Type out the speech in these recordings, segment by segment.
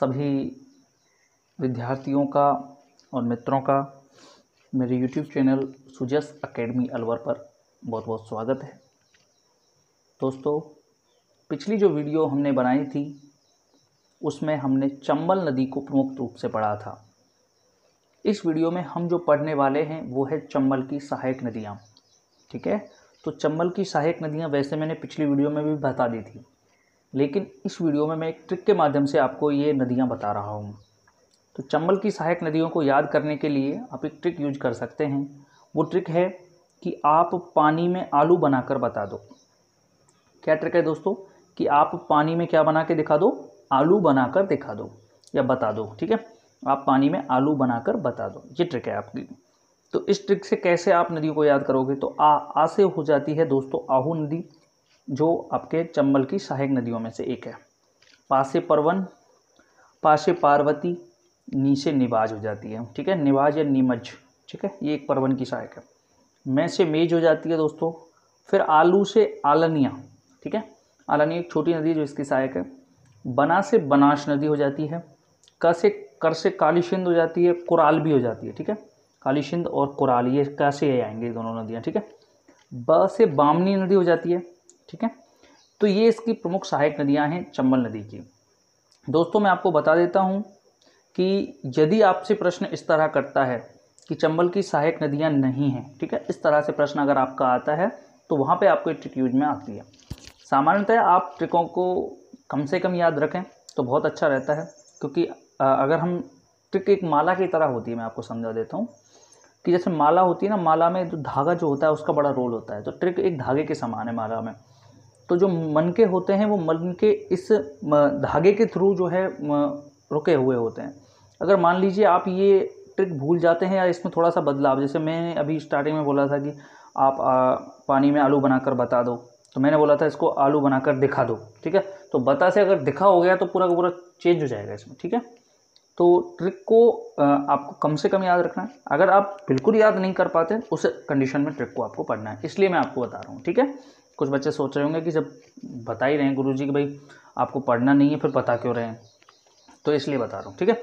सभी विद्यार्थियों का और मित्रों का मेरे YouTube channel Sujas academy Alwar पर बहुत बहुत स्वागत है दोस्तों पिछली जो वीडियो हमने बनाई थी उसमें हमने चंबल नदी को प्रमुख रूप से पढ़ा था इस वीडियो में हम जो पढ़ने वाले हैं वो है चंबल की सहायक नदियाँ ठीक है तो चंबल की सहायक नदियाँ वैसे मैंने पिछली वीडियो में भी बता दी थी लेकिन इस वीडियो में मैं एक ट्रिक के माध्यम से आपको ये नदियाँ बता रहा हूँ तो चंबल की सहायक नदियों को याद करने के लिए आप एक ट्रिक यूज कर सकते हैं वो ट्रिक है कि आप पानी में आलू बनाकर बता दो क्या ट्रिक है दोस्तों कि आप पानी में क्या बना के दिखा दो आलू बनाकर दिखा दो या बता दो ठीक है आप पानी में आलू बनाकर बता दो ये ट्रिक है आपकी तो इस ट्रिक से कैसे आप नदियों को याद करोगे तो आ आ से हो जाती है दोस्तों आहू नदी जो आपके चंबल की सहायक नदियों में से एक है पासे परवन पासे पार्वती नीचे निवाज हो जाती है ठीक है निवाज या नीमज ठीक है ये एक परवन की सहायक है मैं से मेज हो जाती है दोस्तों फिर आलू से आलनिया ठीक है आलनिया एक छोटी नदी जो इसकी सहायक है बना से बनाश नदी हो जाती है क से कर से कालीशिंद हो जाती है कुराल भी हो जाती है ठीक है कालीशिंद और कुराल ये कैसे आएंगे दोनों नदियाँ ठीक है ब से बामनी नदी हो जाती है ठीक है तो ये इसकी प्रमुख सहायक नदियाँ हैं चंबल नदी की दोस्तों मैं आपको बता देता हूँ कि यदि आपसे प्रश्न इस तरह करता है कि चंबल की सहायक नदियाँ नहीं हैं ठीक है इस तरह से प्रश्न अगर आपका आता है तो वहाँ पे आपको ट्रिक यूज में आती है सामान्यतः आप ट्रिकों को कम से कम याद रखें तो बहुत अच्छा रहता है क्योंकि अगर हम ट्रिक एक माला की तरह होती है मैं आपको समझा देता हूँ कि जैसे माला होती है ना माला में जो धागा जो होता है उसका बड़ा रोल होता है तो ट्रिक एक धागे के समान है माला में तो जो मन के होते हैं वो मन के इस धागे के थ्रू जो है रुके हुए होते हैं अगर मान लीजिए आप ये ट्रिक भूल जाते हैं या इसमें थोड़ा सा बदलाव जैसे मैंने अभी स्टार्टिंग में बोला था कि आप आ, पानी में आलू बनाकर बता दो तो मैंने बोला था इसको आलू बनाकर दिखा दो ठीक है तो बता से अगर दिखा हो गया तो पूरा का पूरा चेंज हो जाएगा इसमें ठीक है तो ट्रिक को आपको कम से कम याद रखना है अगर आप बिल्कुल याद नहीं कर पाते उस कंडीशन में ट्रिक को आपको पढ़ना है इसलिए मैं आपको बता रहा हूँ ठीक है कुछ बच्चे सोच रहे होंगे कि जब बता ही रहे हैं गुरु जी कि भाई आपको पढ़ना नहीं है फिर बता क्यों रहे हैं तो इसलिए बता रहा हूँ ठीक है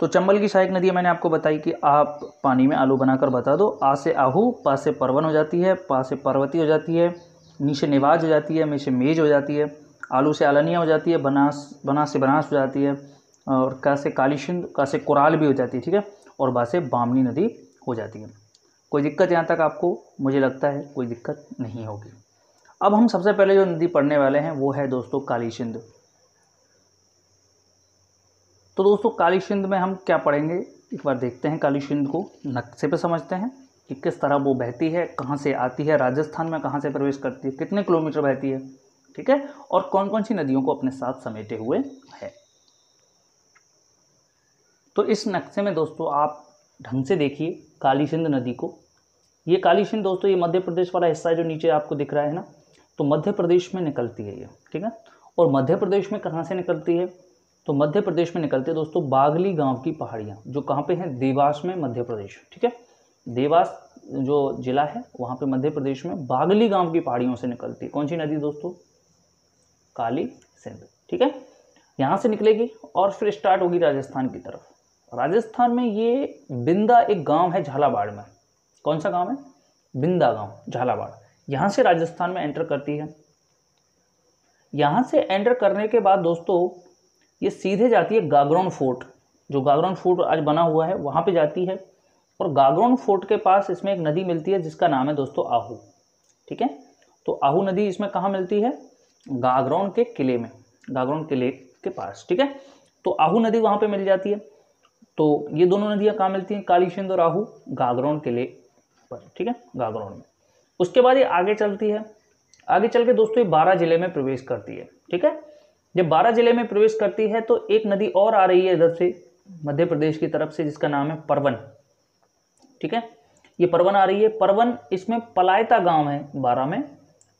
तो चंबल की सहायक नदी मैंने आपको बताई कि आप पानी में आलू बनाकर बता दो आ से आहू पा से परवन हो जाती है पा से पर्वती हो जाती है नीचे निवाज हो जाती है मीचे मेज हो जाती है आलू से आलनिया हो जाती है बनास बनास से बनास हो जाती है और का से कालीशिंद का से कुराल भी हो जाती है ठीक है और बा से बामनी नदी हो जाती है कोई दिक्कत यहाँ तक आपको मुझे लगता है कोई दिक्कत नहीं होगी अब हम सबसे पहले जो नदी पढ़ने वाले हैं वो है दोस्तों काली सिंध तो दोस्तों काली सिंध में हम क्या पढ़ेंगे एक बार देखते हैं काली सिंध को नक्शे पे समझते हैं कि किस तरह वो बहती है कहाँ से आती है राजस्थान में कहाँ से प्रवेश करती है कितने किलोमीटर बहती है ठीक है और कौन कौन सी नदियों को अपने साथ समेटे हुए है तो इस नक्शे में दोस्तों आप ढंग से देखिए काली सिंध नदी को ये काली सिंध दोस्तों ये मध्य प्रदेश वाला हिस्सा जो नीचे आपको दिख रहा है ना तो मध्य प्रदेश में निकलती है ये ठीक है और मध्य प्रदेश में कहाँ से निकलती है तो मध्य प्रदेश में निकलती है दोस्तों बागली गांव की पहाड़ियाँ जो कहाँ पे हैं देवास में मध्य प्रदेश ठीक है देवास जो जिला है वहाँ पे मध्य प्रदेश में बागली गांव की पहाड़ियों से निकलती है कौन सी नदी दोस्तों काली सिंध ठीक है यहाँ से निकलेगी और फिर स्टार्ट होगी राजस्थान की तरफ राजस्थान में ये बिंदा एक गाँव है झालावाड़ में कौन सा गाँव है बिंदा गाँव झालावाड़ यहाँ से राजस्थान में एंटर करती है यहाँ से एंटर करने के बाद दोस्तों ये सीधे जाती है गागरौन फोर्ट जो गागरौन फोर्ट आज बना हुआ है वहाँ पे जाती है और गागरौन फोर्ट के पास इसमें एक नदी मिलती है जिसका नाम है दोस्तों आहू ठीक है तो आहू नदी इसमें कहाँ मिलती है गागरौन के किले में गागरौन किले के पास ठीक है तो आहू नदी वहाँ पर मिल जाती है तो ये दोनों नदियाँ कहाँ मिलती हैं काली और आहू गागरौन किले पर ठीक है गागरौन में उसके बाद ये आगे चलती है आगे चल के दोस्तों ये बारह जिले में प्रवेश करती है ठीक है जब बारह जिले में प्रवेश करती है तो एक नदी और आ रही है इधर से मध्य प्रदेश की तरफ से जिसका नाम है परवन ठीक है ये परवन आ रही है परवन इसमें पलायता गांव है बारह में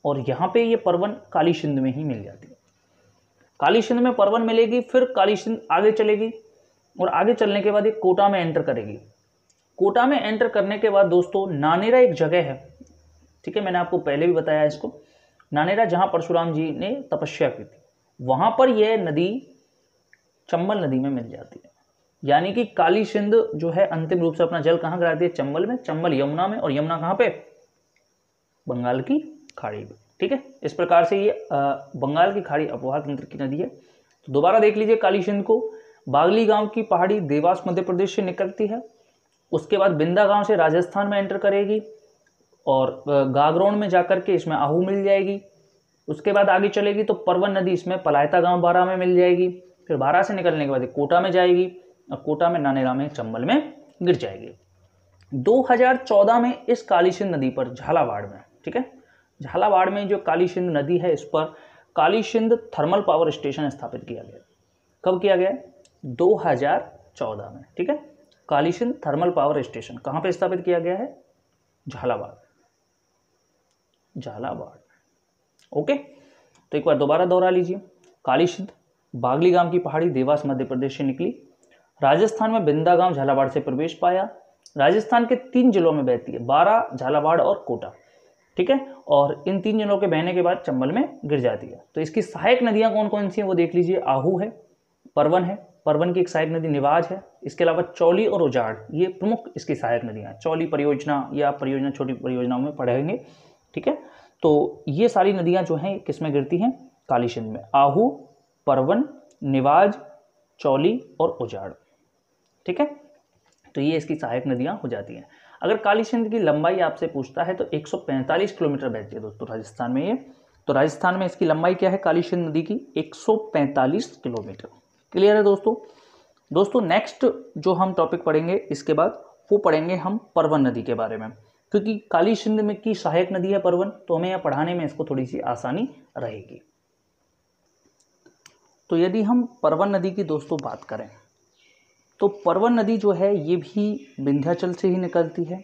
और यहाँ पे ये परवन काली सिंध में ही मिल जाती है काली सिंध में परवन मिलेगी फिर काली सिंध आगे चलेगी और आगे चलने के बाद ये कोटा में एंटर करेगी कोटा में एंटर करने के बाद दोस्तों नानेरा एक जगह है ठीक है मैंने आपको पहले भी बताया इसको नानेरा जहां परशुराम जी ने तपस्या की थी वहां पर यह नदी चंबल नदी में मिल जाती है यानी कि काली सिंध जो है अंतिम रूप से अपना जल कहां गिराती है चंबल में चंबल यमुना में और यमुना कहां पे बंगाल की खाड़ी में ठीक है इस प्रकार से ये बंगाल की खाड़ी अपवाह तंत्र की नदी है तो दोबारा देख लीजिए काली सिंध को बागली गांव की पहाड़ी देवास मध्य प्रदेश से निकलती है उसके बाद बिंदा गांव से राजस्थान में एंटर करेगी और गागरोन में जाकर के इसमें आहू मिल जाएगी उसके बाद आगे चलेगी तो परवन नदी इसमें पलायता गांव बारह में मिल जाएगी फिर बारह से निकलने के बाद कोटा में जाएगी और कोटा में नानेरा में चंबल में गिर जाएगी 2014 में इस कालीसिंध नदी पर झालावाड़ में ठीक है झालावाड़ में जो कालीसिंध नदी है इस पर कालीसिंध थर्मल पावर स्टेशन स्थापित किया गया कब किया गया दो में ठीक है कालीसिंध थर्मल पावर स्टेशन कहाँ पर स्थापित किया गया है झालावाड़ झालावाड़ ओके तो एक बार दोबारा दोहरा लीजिए काली सिद्ध बागली गांव की पहाड़ी देवास मध्य प्रदेश से निकली राजस्थान में बिंदा गांव झालावाड़ से प्रवेश पाया राजस्थान के तीन जिलों में बहती है बारह झालावाड़ और कोटा ठीक है और इन तीन जिलों के बहने के बाद चंबल में गिर जाती है तो इसकी सहायक नदियां कौन कौन सी हैं वो देख लीजिए आहू है परवन है परवन की एक सहायक नदी निवाज है इसके अलावा चौली और उजाड़ ये प्रमुख इसकी सहायक नदियाँ चौली परियोजना या परियोजना छोटी परियोजनाओं में पढ़ेंगे ठीक है तो ये सारी नदियां जो हैं किसमें गिरती हैं सिंध में आहू परवन निवाज चौली और उजाड़ ठीक है तो ये इसकी सहायक नदियां हो जाती हैं अगर सिंध की लंबाई आपसे पूछता है तो 145 किलोमीटर बहती है दोस्तों राजस्थान में ये तो राजस्थान में इसकी लंबाई क्या है सिंध नदी की 145 किलोमीटर क्लियर है दोस्तों दोस्तों नेक्स्ट जो हम टॉपिक पढ़ेंगे इसके बाद वो पढ़ेंगे हम परवन नदी के बारे में क्योंकि काली सिंध में की सहायक नदी है परवन तो हमें यह पढ़ाने में इसको थोड़ी सी आसानी रहेगी तो यदि हम परवन नदी की दोस्तों बात करें तो परवन नदी जो है ये भी विंध्याचल से ही निकलती है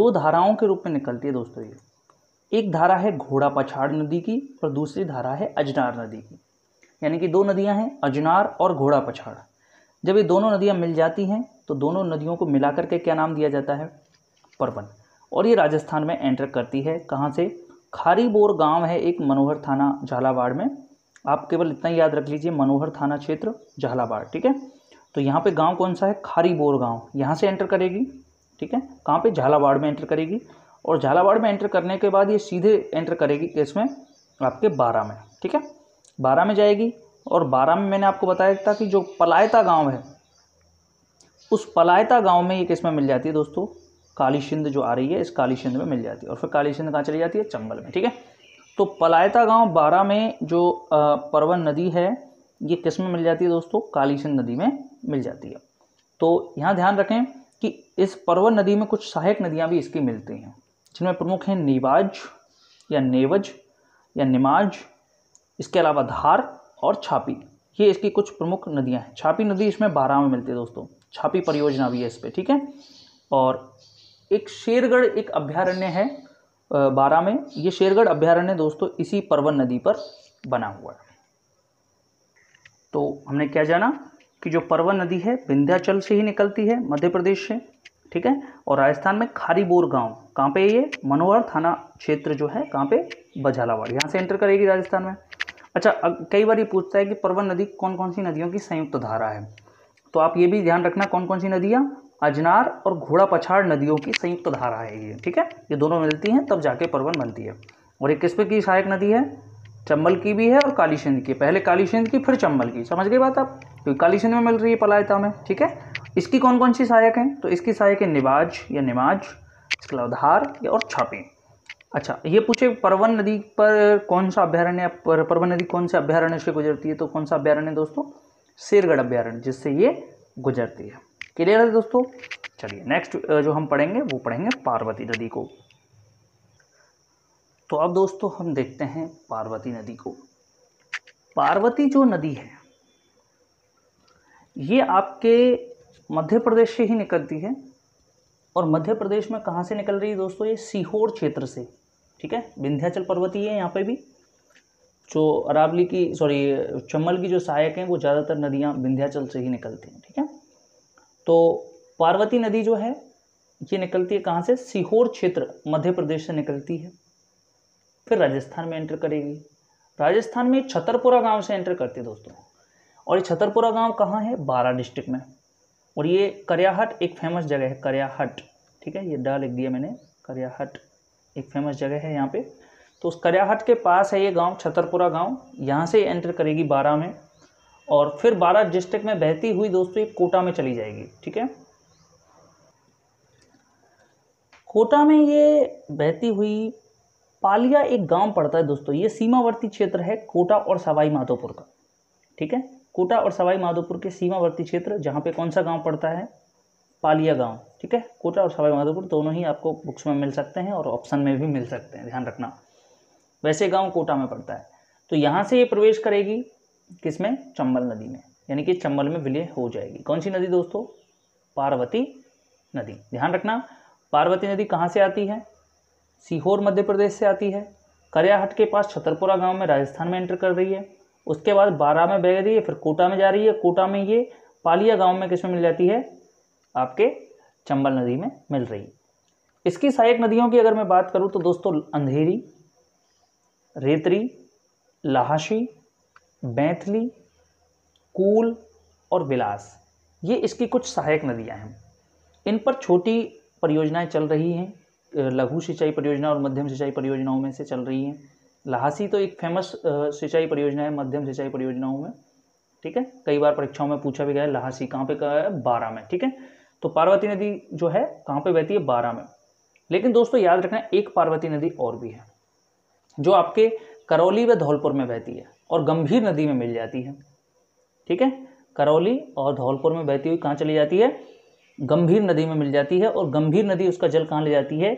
दो धाराओं के रूप में निकलती है दोस्तों ये एक धारा है घोड़ा पछाड़ नदी की और दूसरी धारा है अजनार नदी की यानी कि दो नदियां हैं अजनार और घोड़ा पछाड़ जब ये दोनों नदियां मिल जाती हैं तो दोनों नदियों को मिलाकर के क्या नाम दिया जाता है परवन और ये राजस्थान में एंटर करती है कहाँ से खारीबोर गांव है एक मनोहर थाना झालावाड़ में आप केवल इतना याद रख लीजिए मनोहर थाना क्षेत्र झालावाड़ ठीक है तो यहाँ पे गांव कौन सा है खारीबोर गांव यहाँ से एंटर करेगी ठीक है कहाँ पे झालावाड़ में एंटर करेगी और झालावाड़ में एंटर करने के बाद ये सीधे एंटर करेगी किस में आपके बारह में ठीक है बारह में जाएगी और बारह में मैंने आपको बताया था कि जो पलायता गाँव है उस पलायता गाँव में ये किस में मिल जाती है दोस्तों काली सिंध जो आ रही है इस काली सिंध में मिल जाती है और फिर काली सिंध कहाँ चली जाती है चंबल में ठीक है तो पलायता गांव बारह में जो परवन नदी है ये किस में मिल जाती है दोस्तों काली सिंध नदी में मिल जाती है तो यहाँ ध्यान रखें कि इस परवन नदी में कुछ सहायक नदियाँ भी इसकी मिलती हैं जिनमें प्रमुख हैं नीवाज या नेवज या निमाज इसके अलावा धार और छापी ये इसकी कुछ प्रमुख नदियाँ हैं छापी नदी इसमें बारह में मिलती है दोस्तों छापी परियोजना भी है इस पर ठीक है और एक शेरगढ़ एक अभ्यारण्य है बारह में ये शेरगढ़ अभ्यारण्य दोस्तों इसी परवन नदी पर बना हुआ है तो हमने क्या जाना कि जो परवन नदी है विंध्याचल से ही निकलती है मध्य प्रदेश से ठीक है और राजस्थान में खारीबोर गांव कहाँ पे ये मनोहर थाना क्षेत्र जो है कहाँ पे बझालावाड़ यहाँ से एंटर करेगी राजस्थान में अच्छा कई बार ये पूछता है कि परवन नदी कौन कौन सी नदियों की संयुक्त धारा है तो आप ये भी ध्यान रखना कौन कौन सी नदियाँ अजनार और घोड़ा पछाड़ नदियों की संयुक्त धारा है ये ठीक है ये दोनों मिलती हैं तब जाके परवन बनती है और ये किस पे की सहायक नदी है चंबल की भी है और सिंध की पहले सिंध की फिर चंबल की समझ गई बात आप क्योंकि सिंध में मिल रही है पलायता में ठीक है इसकी कौन कौन सी सहायक हैं तो इसकी सहायक है निवाज या निमाज इसके अलावा धार या और छापे अच्छा ये पूछे परवन नदी पर कौन सा अभ्यारण्य परवन नदी कौन से अभ्यारण्य से गुजरती है तो कौन सा अभ्यारण्य दोस्तों शेरगढ़ अभ्यारण्य जिससे ये गुजरती है क्लियर है दोस्तों चलिए नेक्स्ट जो हम पढ़ेंगे वो पढ़ेंगे पार्वती नदी को तो अब दोस्तों हम देखते हैं पार्वती नदी को पार्वती जो नदी है ये आपके मध्य प्रदेश से ही निकलती है और मध्य प्रदेश में कहाँ से निकल रही है दोस्तों ये सीहोर क्षेत्र से ठीक है विंध्याचल पर्वती है यहाँ पे भी जो अरावली की सॉरी चम्बल की जो सहायक हैं वो ज़्यादातर नदियाँ विंध्याचल से ही निकलती हैं ठीक है तो पार्वती नदी जो है ये निकलती है कहाँ से सीहोर क्षेत्र मध्य प्रदेश से निकलती है फिर राजस्थान में एंटर करेगी राजस्थान में छतरपुरा गांव से एंटर करती है दोस्तों और ये छतरपुरा गांव कहाँ है बारा डिस्ट्रिक्ट में और ये करियाहट एक फेमस जगह है करियाहट ठीक है ये डा लिख दिया मैंने करियाहट एक फेमस जगह है यहाँ पे तो उस करियाहट के पास है ये गांव छतरपुरा गांव यहाँ से एंटर करेगी बारह में और फिर बारह डिस्ट्रिक्ट में बहती हुई दोस्तों ये कोटा में चली जाएगी ठीक है कोटा में ये बहती हुई पालिया एक गांव पड़ता है दोस्तों ये सीमावर्ती क्षेत्र है कोटा और सवाई माधोपुर का ठीक है कोटा और सवाई माधोपुर के सीमावर्ती क्षेत्र जहाँ पे कौन सा गांव पड़ता है पालिया गांव ठीक है कोटा और सवाई माधोपुर दोनों ही आपको बुक्स में मिल सकते हैं और ऑप्शन में भी मिल सकते हैं ध्यान रखना वैसे गांव कोटा में पड़ता है तो यहाँ से ये प्रवेश करेगी किस में चंबल नदी में यानी कि चंबल में विलय हो जाएगी कौन सी नदी दोस्तों पार्वती नदी ध्यान रखना पार्वती नदी कहाँ से आती है सीहोर मध्य प्रदेश से आती है करियाहट के पास छतरपुरा गांव में राजस्थान में एंटर कर रही है उसके बाद बारह में बह रही है फिर कोटा में जा रही है कोटा में ये पालिया गांव में किसमें मिल जाती है आपके चंबल नदी में मिल रही है इसकी सहायक नदियों की अगर मैं बात करूँ तो दोस्तों अंधेरी रेतरी लाहाशी बैथली कूल और विलास ये इसकी कुछ सहायक नदियां हैं इन पर छोटी परियोजनाएं चल रही हैं लघु सिंचाई परियोजना और मध्यम सिंचाई परियोजनाओं में से चल रही हैं लहासी तो एक फेमस सिंचाई परियोजना है मध्यम सिंचाई परियोजनाओं में ठीक है कई बार परीक्षाओं में पूछा भी गया है लहासी कहाँ पे कहा है बारह में ठीक है तो पार्वती नदी जो है कहाँ पे बहती है बारह में लेकिन दोस्तों याद रखना एक पार्वती नदी और भी है जो आपके करौली व धौलपुर में बहती है और गंभीर नदी में मिल जाती है ठीक है करौली और धौलपुर में बहती हुई कहाँ चली जाती है गंभीर नदी में मिल जाती है और गंभीर नदी उसका जल कहाँ ले जाती है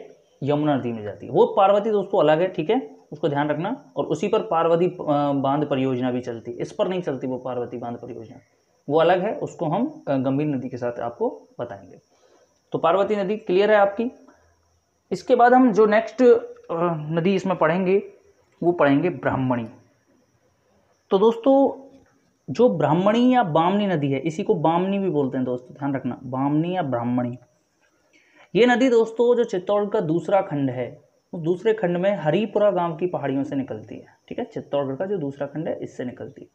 यमुना नदी में जाती है वो पार्वती दोस्तों अलग है ठीक है उसको ध्यान रखना और उसी पर पार्वती बांध परियोजना भी चलती है इस पर नहीं चलती वो पार्वती बांध परियोजना वो अलग है उसको हम गंभीर नदी के साथ आपको बताएंगे तो पार्वती नदी क्लियर है आपकी इसके बाद हम जो नेक्स्ट नदी इसमें पढ़ेंगे वो पढ़ेंगे ब्राह्मणी तो दोस्तों जो ब्राह्मणी या बामनी नदी है इसी को बामनी भी बोलते हैं दोस्तों ध्यान रखना बामनी या ब्राह्मणी ये नदी दोस्तों जो चित्तौड़गढ़ का दूसरा खंड है उस दूसरे खंड में हरीपुरा गांव की पहाड़ियों से निकलती है ठीक है चित्तौड़गढ़ का जो दूसरा खंड है इससे निकलती है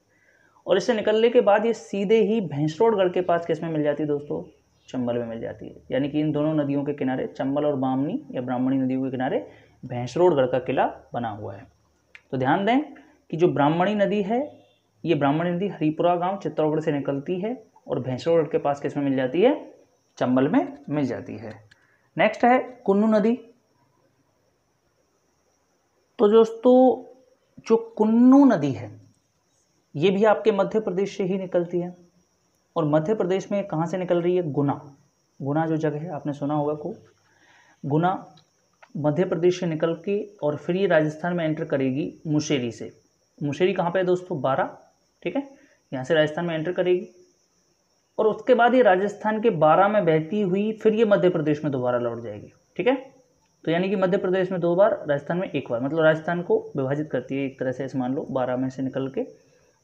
और इससे निकलने के बाद ये सीधे ही भैंसरोडगढ़ के पास किस में मिल जाती है दोस्तों चंबल में मिल जाती है यानी कि इन दोनों नदियों के किनारे चंबल और बामनी या ब्राह्मणी नदियों के किनारे भैंसरोडगढ़ का किला बना हुआ है तो ध्यान दें कि जो ब्राह्मणी नदी है ये ब्राह्मणी नदी हरिपुरा गांव चित्तौड़गढ़ से निकलती है और भैंसरोगढ़ के पास किस में मिल जाती है चंबल में मिल जाती है नेक्स्ट है कुन्नू नदी तो दोस्तों जो कुन्नू नदी है ये भी आपके मध्य प्रदेश से ही निकलती है और मध्य प्रदेश में कहाँ से निकल रही है गुना गुना जो जगह है आपने सुना होगा को गुना मध्य प्रदेश से निकल के और फिर ये राजस्थान में एंटर करेगी मुशेरी से मुशेरी कहाँ पे है दोस्तों बारह ठीक है यहाँ से राजस्थान में एंटर करेगी और उसके बाद ये राजस्थान के बारह में बहती हुई फिर ये मध्य प्रदेश में दोबारा लौट जाएगी ठीक है तो यानी कि मध्य प्रदेश में दो बार राजस्थान में एक बार मतलब राजस्थान को विभाजित करती है एक तरह से ऐसे मान लो बारह में से निकल के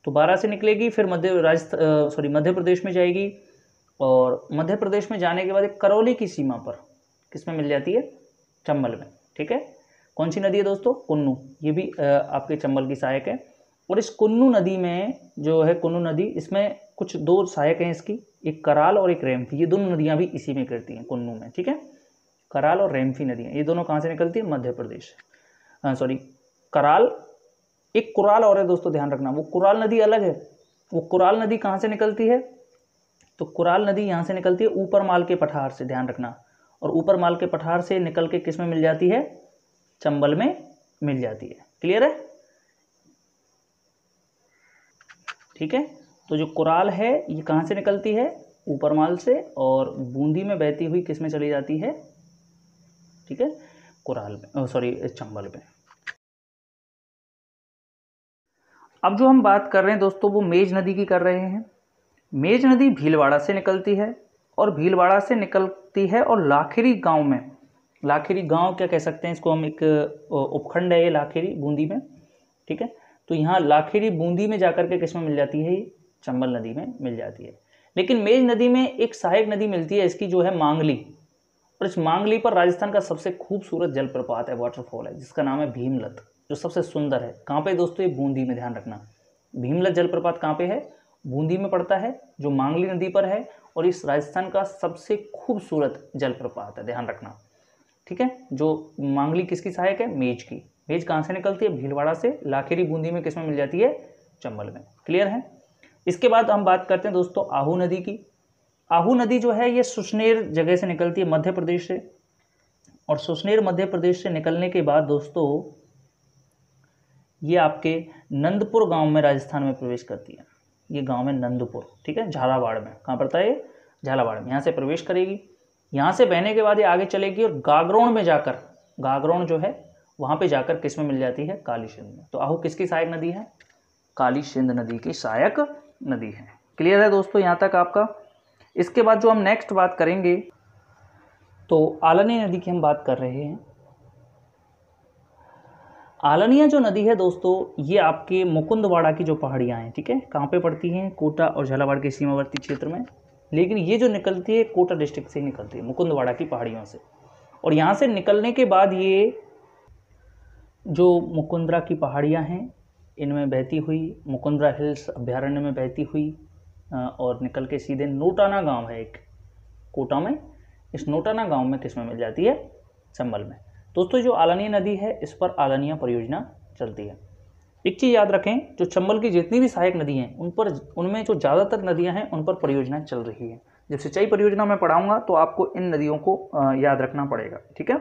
तो बारह से निकलेगी फिर मध्य राजस्थान सॉरी मध्य प्रदेश में जाएगी और मध्य प्रदेश में जाने के बाद एक करौली की सीमा पर किस में मिल जाती है चंबल में ठीक है कौन सी नदी है दोस्तों कुन्नू ये भी आपके चंबल की सहायक है और इस कुन्नू नदी में जो है कुन्नू नदी इसमें कुछ दो सहायक हैं इसकी एक कराल और एक रेमफी ये दोनों नदियाँ भी इसी में गिरती हैं कुन्नू में ठीक है कराल और रेमफी नदियाँ ये दोनों कहाँ से निकलती है मध्य प्रदेश सॉरी कराल एक कुराल और है दोस्तों ध्यान रखना वो कुराल नदी अलग है वो कुराल नदी कहाँ से निकलती है तो कुराल नदी यहाँ से निकलती है ऊपर माल के पठार से ध्यान रखना और ऊपर माल के पठार से निकल के किस में मिल जाती है चंबल में मिल जाती है क्लियर है ठीक है तो जो कुराल है ये कहाँ से निकलती है ऊपरमाल से और बूंदी में बहती हुई किस में चली जाती है ठीक है कुराल में सॉरी चंबल में अब जो हम बात कर रहे हैं दोस्तों वो मेज नदी की कर रहे हैं मेज नदी भीलवाड़ा से निकलती है और भीलवाड़ा से निकलती है और लाखिरी गांव में लाखेरी गांव क्या कह सकते हैं इसको हम एक उपखंड है ये लाखेरी बूंदी में ठीक है तो यहाँ लाखेरी बूंदी में जाकर के किस में मिल जाती है ये चंबल नदी में मिल जाती है लेकिन मेज नदी में एक सहायक नदी मिलती है इसकी जो है मांगली और इस मांगली पर राजस्थान का सबसे खूबसूरत जलप्रपात है वाटरफॉल है जिसका नाम है भीमलत जो सबसे सुंदर है कहाँ पे दोस्तों ये बूंदी में ध्यान रखना भीमलत जलप्रपात कहाँ पे है बूंदी में पड़ता है जो मांगली नदी पर है और इस राजस्थान का सबसे खूबसूरत जलप्रपात है ध्यान रखना ठीक है जो मांगली किसकी सहायक है मेज की मेज कहाँ से निकलती है भीलवाड़ा से लाखेरी बूंदी में किसमें मिल जाती है चंबल में क्लियर है इसके बाद हम बात करते हैं दोस्तों आहू नदी की आहू नदी जो है ये सुसनेर जगह से निकलती है मध्य प्रदेश से और सुसनेर मध्य प्रदेश से निकलने के बाद दोस्तों ये आपके नंदपुर गांव में राजस्थान में प्रवेश करती है ये गांव है नंदपुर ठीक है झालावाड़ में कहाँ पड़ता है ये झालावाड़ में यहाँ से प्रवेश करेगी यहाँ से बहने के बाद ये आगे चलेगी और गागरोण में जाकर गागरोण जो है वहाँ पे जाकर किस में मिल जाती है काली सिंध में तो आहू किसकी सहायक नदी है काली सिंध नदी की सहायक नदी है क्लियर है दोस्तों यहाँ तक आपका इसके बाद जो हम नेक्स्ट बात करेंगे तो आलनी नदी की हम बात कर रहे हैं आलनिया जो नदी है दोस्तों ये आपके मुकुंदवाड़ा की जो पहाड़ियाँ हैं ठीक है कहाँ पे पड़ती हैं कोटा और झालावाड़ के सीमावर्ती क्षेत्र में लेकिन ये जो निकलती है कोटा डिस्ट्रिक्ट से ही निकलती है मुकुंदवाड़ा की पहाड़ियों से और यहाँ से निकलने के बाद ये जो मुकुंदरा की पहाड़ियाँ हैं इनमें बहती हुई मुकुंदरा हिल्स अभ्यारण्य में बहती हुई और निकल के सीधे नोटाना गांव है एक कोटा में इस नोटाना गांव में किस में मिल जाती है चंबल में दोस्तों जो आलानिया नदी है इस पर आलानिया परियोजना चलती है एक चीज़ याद रखें जो चंबल की जितनी भी सहायक नदी हैं उन पर उनमें जो ज़्यादातर नदियां हैं उन पर परियोजनाएं चल रही हैं जब सिंचाई परियोजना में पढ़ाऊंगा तो आपको इन नदियों को याद रखना पड़ेगा ठीक है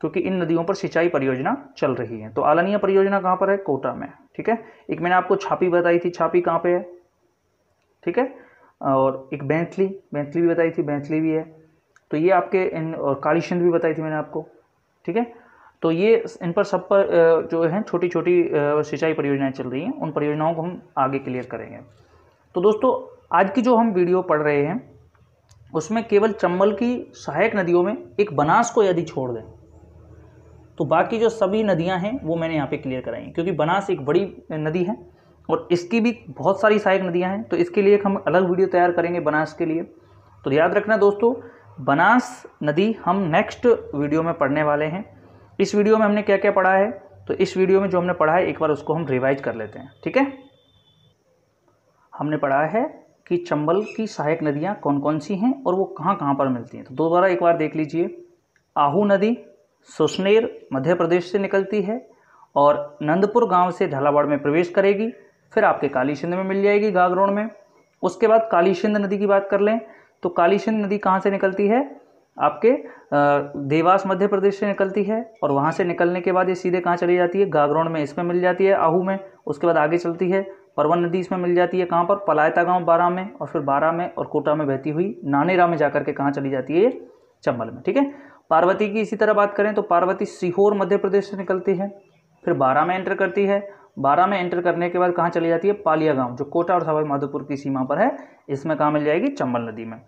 क्योंकि इन नदियों पर सिंचाई परियोजना चल रही है तो आलनिया परियोजना कहाँ पर है कोटा में ठीक है एक मैंने आपको छापी बताई थी छापी कहाँ पर है ठीक है और एक बैंथली बैंथली भी बताई थी बैंथली भी है तो ये आपके इन और काली भी बताई थी मैंने आपको ठीक है तो ये इन पर सब पर जो है छोटी छोटी सिंचाई परियोजनाएं चल रही हैं उन परियोजनाओं को हम आगे क्लियर करेंगे तो दोस्तों आज की जो हम वीडियो पढ़ रहे हैं उसमें केवल चंबल की सहायक नदियों में एक बनास को यदि छोड़ दें तो बाकी जो सभी नदियां हैं वो मैंने यहाँ पे क्लियर कराई हैं क्योंकि बनास एक बड़ी नदी है और इसकी भी बहुत सारी सहायक नदियाँ हैं तो इसके लिए हम अलग वीडियो तैयार करेंगे बनास के लिए तो याद रखना दोस्तों बनास नदी हम नेक्स्ट वीडियो में पढ़ने वाले हैं इस वीडियो में हमने क्या क्या पढ़ा है तो इस वीडियो में जो हमने पढ़ा है एक बार उसको हम रिवाइज कर लेते हैं ठीक है हमने पढ़ा है कि चंबल की सहायक नदियाँ कौन कौन सी हैं और वो कहाँ कहाँ पर मिलती हैं तो दोबारा एक बार देख लीजिए आहू नदी सुसनेर मध्य प्रदेश से निकलती है और नंदपुर गांव से झालावाड़ में प्रवेश करेगी फिर आपके कालीसिंध में मिल जाएगी गागरोड़ में उसके बाद कालीसिंध नदी की बात कर लें तो कालीसिंध नदी कहाँ से निकलती है आपके देवास मध्य प्रदेश से निकलती है और वहाँ से निकलने के बाद ये सीधे कहाँ चली जाती है गागरौन में इसमें मिल जाती है आहू में उसके बाद आगे चलती है परवन नदी इसमें मिल जाती है कहाँ पर पलायता गांव बारह में और फिर बारह में और कोटा में बहती हुई नानेरा में जाकर के कहाँ चली जाती है ये चंबल में ठीक है पार्वती की इसी तरह बात करें तो पार्वती सीहोर मध्य प्रदेश से निकलती है फिर बारह में एंटर करती है बारह में एंटर करने के बाद कहाँ चली जाती है पालिया गांव जो कोटा और सवाई माधोपुर की सीमा पर है इसमें कहाँ मिल जाएगी चंबल नदी में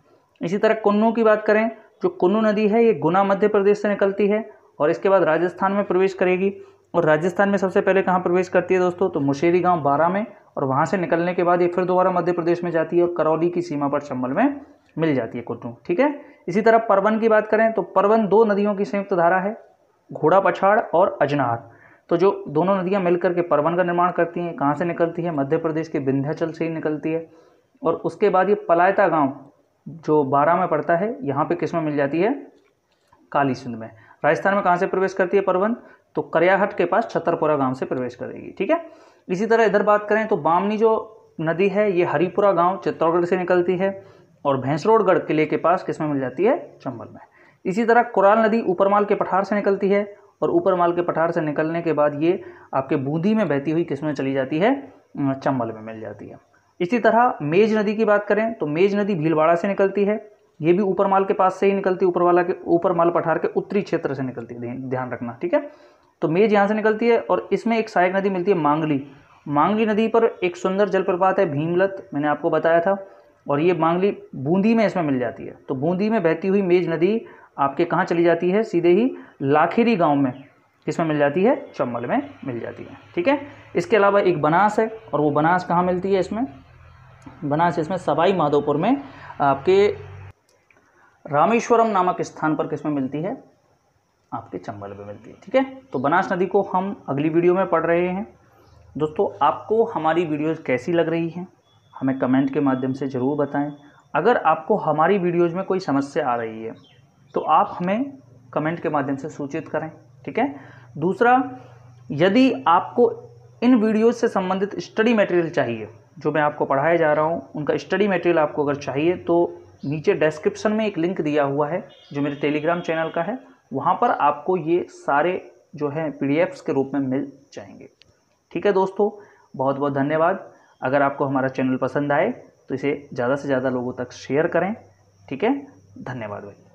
इसी तरह कुन्नू की बात करें जो कुन्नू नदी है ये गुना मध्य प्रदेश से निकलती है और इसके बाद राजस्थान में प्रवेश करेगी और राजस्थान में सबसे पहले कहाँ प्रवेश करती है दोस्तों तो मुशेरी गाँव बारह में और वहाँ से निकलने के बाद ये फिर दोबारा मध्य प्रदेश में जाती है और करौली की सीमा पर चंबल में मिल जाती है कुन्नू ठीक है इसी तरह परवन की बात करें तो परवन दो नदियों की संयुक्त धारा है घोड़ा पछाड़ और अजनार तो जो दोनों नदियाँ मिलकर के परवन का निर्माण करती हैं कहाँ से निकलती है मध्य प्रदेश के विंध्याचल से ही निकलती है और उसके बाद ये पलायता गांव जो बारह में पड़ता है यहाँ पे किस में मिल जाती है काली सिंध में राजस्थान में कहाँ से प्रवेश करती है परवन तो करियाहट के पास छतरपुरा गांव से प्रवेश करेगी ठीक है इसी तरह इधर बात करें तो बामनी जो नदी है ये हरिपुरा गांव चित्तौड़गढ़ से निकलती है और भैंसरोडगढ़ किले के पास किस में मिल जाती है चंबल में इसी तरह कुराल नदी ऊपरमाल के पठार से निकलती है और ऊपरमाल के पठार से निकलने के बाद ये आपके बूंदी में बहती हुई किस में चली जाती है चंबल में मिल जाती है इसी तरह मेज नदी की बात करें तो मेज नदी भीलवाड़ा से निकलती है ये भी ऊपरमाल के पास से ही निकलती है ऊपरवाला के ऊपरमाल पठार के उत्तरी क्षेत्र से निकलती है ध्यान रखना ठीक है तो मेज यहाँ से निकलती है और इसमें एक सहायक नदी मिलती है मांगली मांगली नदी पर एक सुंदर जलप्रपात है भीमलत मैंने आपको बताया था और ये मांगली बूंदी में इसमें मिल जाती है तो बूंदी में बहती हुई मेज नदी आपके कहाँ चली जाती है सीधे ही लाखेरी गांव में किसमें मिल जाती है चंबल में मिल जाती है ठीक है इसके अलावा एक बनास है और वो बनास कहाँ मिलती है इसमें बनारस इसमें सवाई माधोपुर में आपके रामेश्वरम नामक स्थान पर किसमें मिलती है आपके चंबल में मिलती है ठीक है तो बनास नदी को हम अगली वीडियो में पढ़ रहे हैं दोस्तों आपको हमारी वीडियोस कैसी लग रही हैं हमें कमेंट के माध्यम से ज़रूर बताएं अगर आपको हमारी वीडियोज़ में कोई समस्या आ रही है तो आप हमें कमेंट के माध्यम से सूचित करें ठीक है दूसरा यदि आपको इन वीडियोज़ से संबंधित स्टडी मटेरियल चाहिए जो मैं आपको पढ़ाया जा रहा हूँ उनका स्टडी मटेरियल आपको अगर चाहिए तो नीचे डिस्क्रिप्शन में एक लिंक दिया हुआ है जो मेरे टेलीग्राम चैनल का है वहाँ पर आपको ये सारे जो हैं पी के रूप में मिल जाएंगे ठीक है दोस्तों बहुत बहुत धन्यवाद अगर आपको हमारा चैनल पसंद आए तो इसे ज़्यादा से ज़्यादा लोगों तक शेयर करें ठीक है धन्यवाद भाई